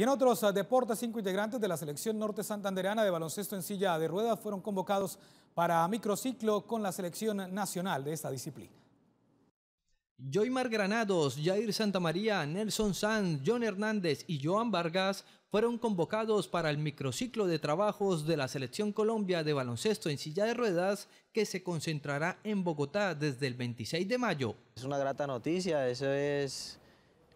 Y en otros ah, deportes, cinco integrantes de la selección norte santanderana de baloncesto en silla de ruedas fueron convocados para microciclo con la selección nacional de esta disciplina. Joymar Granados, Jair Santamaría, Nelson Sanz, John Hernández y Joan Vargas fueron convocados para el microciclo de trabajos de la Selección Colombia de baloncesto en silla de ruedas que se concentrará en Bogotá desde el 26 de mayo. Es una grata noticia, eso es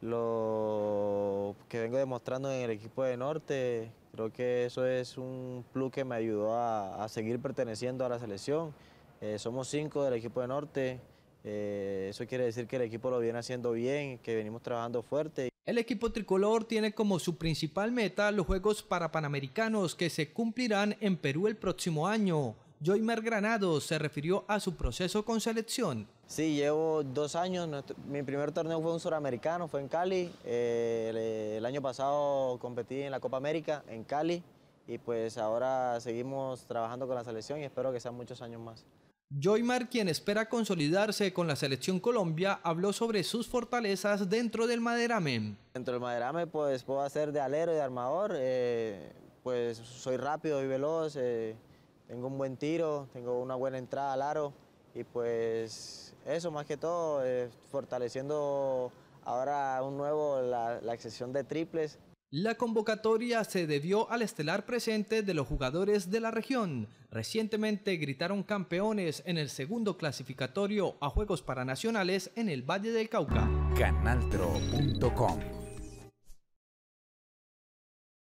lo que vengo demostrando en el equipo de Norte, creo que eso es un plus que me ayudó a, seguir perteneciendo a la selección. Eh, somos cinco del equipo de Norte, eh, eso quiere decir que el equipo lo viene haciendo bien, que venimos trabajando fuerte. El equipo tricolor tiene como su principal meta los Juegos para Panamericanos que se cumplirán en Perú el próximo año. Joymer Granado se refirió a su proceso con selección. Sí, llevo dos años. mi primer torneo fue un suramericano, fue en Cali. Eh, el, año pasado competí en la Copa América en Cali y pues ahora seguimos trabajando con la selección y espero que sean muchos años más. Joymar, quien espera consolidarse con la selección Colombia, habló sobre sus fortalezas dentro del Maderame. Dentro del Maderame pues puedo hacer de alero y de armador, eh, pues soy rápido y veloz. Eh, tengo un buen tiro, tengo una buena entrada al aro y pues eso más que todo, eh, fortaleciendo ahora un nuevo la, la excesión de triples. La convocatoria se debió al estelar presente de los jugadores de la región. Recientemente gritaron campeones en el segundo clasificatorio a Juegos Paranacionales en el Valle del Cauca. Canaltro.com